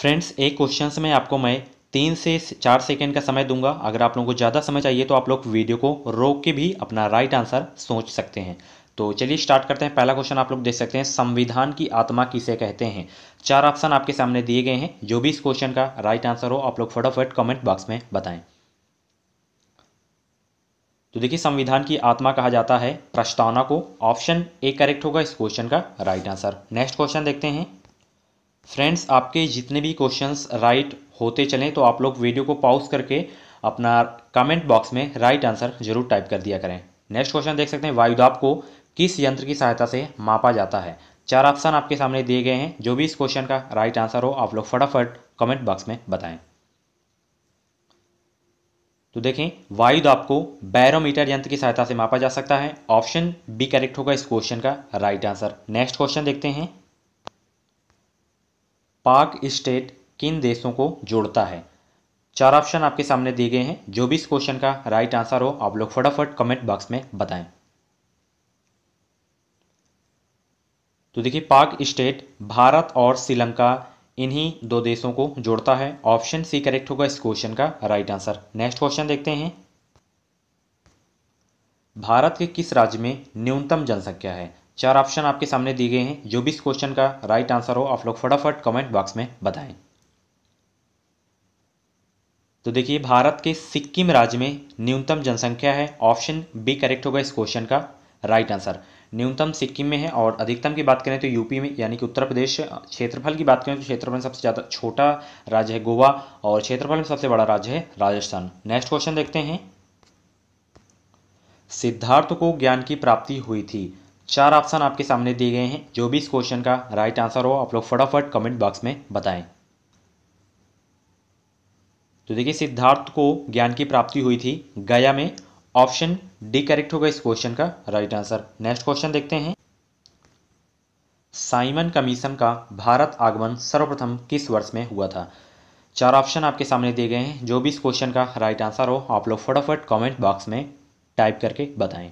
friends एक question में आपको मैं तीन से चार सेकेंड का समय दूंगा अगर आप लोगों को ज़्यादा समय चाहिए तो आप लोग वीडियो को रोक के भी अपना राइट आंसर सोच सकते हैं तो चलिए स्टार्ट करते हैं पहला क्वेश्चन आप लोग देख सकते हैं संविधान की आत्मा किसे कहते हैं चार ऑप्शन आपके सामने दिए गए हैं जो भी इस क्वेश्चन का राइट आंसर हो आप लोग फटाफट कमेंट बॉक्स में बताएं तो देखिए संविधान की आत्मा कहा जाता है प्रस्तावना को ऑप्शन ए करेक्ट होगा इस क्वेश्चन का राइट आंसर नेक्स्ट क्वेश्चन देखते हैं फ्रेंड्स आपके जितने भी क्वेश्चंस राइट होते चलें तो आप लोग वीडियो को पॉज करके अपना कमेंट बॉक्स में राइट आंसर जरूर टाइप कर दिया करें नेक्स्ट क्वेश्चन देख सकते हैं वायुदाब को किस यंत्र की सहायता से मापा जाता है चार ऑप्शन आपके सामने दिए गए हैं जो भी इस क्वेश्चन का राइट आंसर हो आप लोग फटाफट कमेंट बॉक्स में बताएं तो देखें वायुदाब को बैरोमीटर यंत्र की सहायता से मापा जा सकता है ऑप्शन बी करेक्ट होगा इस क्वेश्चन का राइट आंसर नेक्स्ट क्वेश्चन देखते हैं पाक स्टेट किन देशों को जोड़ता है चार ऑप्शन आपके सामने दिए गए हैं जो भी इस क्वेश्चन का राइट आंसर हो आप लोग फटाफट कमेंट बॉक्स में बताएं तो देखिए पाक स्टेट भारत और श्रीलंका इन्हीं दो देशों को जोड़ता है ऑप्शन सी करेक्ट होगा इस क्वेश्चन का राइट आंसर नेक्स्ट क्वेश्चन देखते हैं भारत के किस राज्य में न्यूनतम जनसंख्या है चार ऑप्शन आपके सामने दिए गए हैं जो भी इस क्वेश्चन का राइट आंसर हो आप लोग फटाफट कमेंट बॉक्स में बताएं तो देखिए भारत के सिक्किम राज्य में न्यूनतम जनसंख्या है ऑप्शन बी करेक्ट होगा इस क्वेश्चन का राइट आंसर न्यूनतम सिक्किम में है और अधिकतम की बात करें तो यूपी में यानी कि उत्तर प्रदेश क्षेत्रफल की बात करें तो क्षेत्रफल में सबसे ज़्यादा छोटा राज्य है गोवा और क्षेत्रफल में सबसे बड़ा राज्य है राजस्थान नेक्स्ट क्वेश्चन देखते हैं सिद्धार्थ को ज्ञान की प्राप्ति हुई थी चार ऑप्शन आपके सामने दिए गए हैं जो भी इस क्वेश्चन का राइट आंसर हो आप लोग फटाफट कमेंट बॉक्स में बताएं तो देखिए सिद्धार्थ को ज्ञान की प्राप्ति हुई थी गया में ऑप्शन डी करेक्ट होगा इस क्वेश्चन का राइट आंसर नेक्स्ट क्वेश्चन देखते हैं साइमन कमीशन का भारत आगमन सर्वप्रथम किस वर्ष में हुआ था चार ऑप्शन आपके सामने दिए गए हैं जो भी इस क्वेश्चन का राइट आंसर हो आप लोग फटाफट कमेंट बॉक्स में टाइप करके बताएं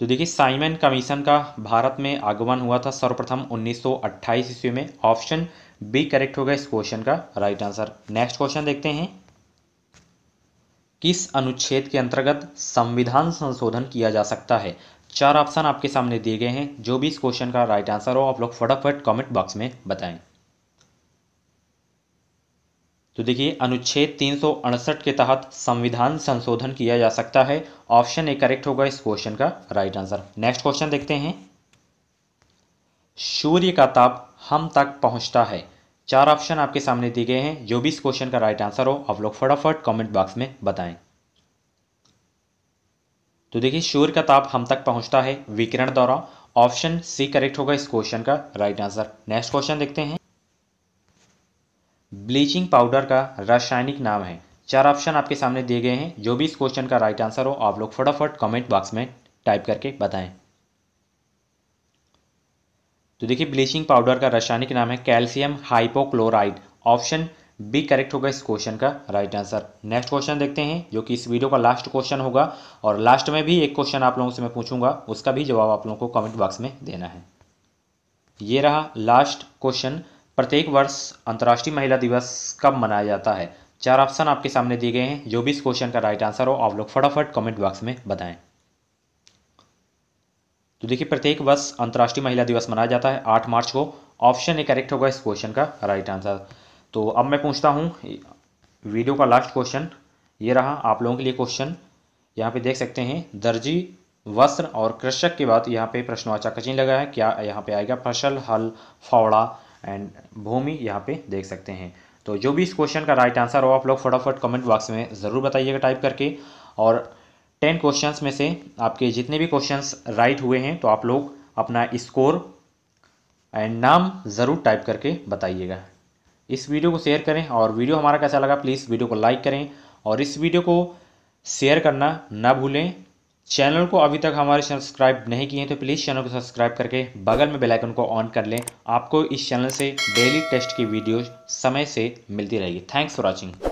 तो देखिए साइमन कमीशन का भारत में आगमन हुआ था सर्वप्रथम 1928 ईस्वी में ऑप्शन बी करेक्ट होगा इस क्वेश्चन का राइट आंसर नेक्स्ट क्वेश्चन देखते हैं किस अनुच्छेद के अंतर्गत संविधान संशोधन किया जा सकता है चार ऑप्शन आपके सामने दिए गए हैं जो भी इस क्वेश्चन का राइट आंसर हो आप लोग फटाफट कमेंट बॉक्स में बताएं तो देखिए अनुच्छेद तीन के तहत संविधान संशोधन किया जा सकता है ऑप्शन ए करेक्ट होगा इस क्वेश्चन का राइट आंसर नेक्स्ट क्वेश्चन देखते हैं सूर्य का ताप हम तक पहुंचता है चार ऑप्शन आपके सामने दिए गए हैं जो भी इस क्वेश्चन का राइट आंसर हो आप लोग फटाफट कमेंट बॉक्स में बताएं तो देखिए सूर्य का ताप हम तक पहुंचता है विकिरण द्वारा ऑप्शन सी करेक्ट होगा इस क्वेश्चन का राइट आंसर नेक्स्ट क्वेश्चन देखते हैं ब्लीचिंग पाउडर का रासायनिक नाम है चार ऑप्शन आपके सामने दिए गए हैं जो भी इस क्वेश्चन का राइट आंसर हो आप लोग फटाफट कमेंट बॉक्स में टाइप करके बताएं तो देखिए ब्लीचिंग पाउडर का रासायनिक नाम है calcium hypochloride option B correct होगा इस क्वेश्चन का राइट आंसर नेक्स्ट क्वेश्चन देखते हैं जो कि इस वीडियो का लास्ट क्वेश्चन होगा और लास्ट में भी एक क्वेश्चन आप लोगों से मैं पूछूंगा उसका भी जवाब आप लोगों को कमेंट बॉक्स में देना है ये रहा लास्ट क्वेश्चन प्रत्येक वर्ष अंतर्राष्ट्रीय महिला दिवस कब मनाया जाता है चार ऑप्शन आपके सामने दिए गए हैं जो भी इस क्वेश्चन का राइट आंसर हो आप लोग फटाफट कमेंट बॉक्स में बताएं तो देखिए प्रत्येक वर्ष अंतर्राष्ट्रीय महिला दिवस मनाया जाता है आठ मार्च को ऑप्शन ए करेक्ट होगा इस क्वेश्चन का राइट आंसर तो अब मैं पूछता हूँ वीडियो का लास्ट क्वेश्चन ये रहा आप लोगों के लिए क्वेश्चन यहाँ पे देख सकते हैं दर्जी वस्त्र और कृषक के बाद यहाँ पे प्रश्नवाचक का चिन्ह लगा है क्या यहाँ पे आएगा फसल हल फावड़ा एंड भूमि यहाँ पे देख सकते हैं तो जो भी इस क्वेश्चन का राइट आंसर हो आप लोग फटाफट कमेंट बॉक्स में ज़रूर बताइएगा टाइप करके और टेन क्वेश्चंस में से आपके जितने भी क्वेश्चंस राइट हुए हैं तो आप लोग अपना स्कोर एंड नाम ज़रूर टाइप करके बताइएगा इस वीडियो को शेयर करें और वीडियो हमारा कैसा लगा प्लीज़ वीडियो को लाइक करें और इस वीडियो को शेयर करना ना भूलें चैनल को अभी तक हमारे सब्सक्राइब नहीं किए हैं तो प्लीज़ चैनल को सब्सक्राइब करके बगल में बेल आइकन को ऑन कर लें आपको इस चैनल से डेली टेस्ट की वीडियोस समय से मिलती रहेगी थैंक्स फॉर वॉचिंग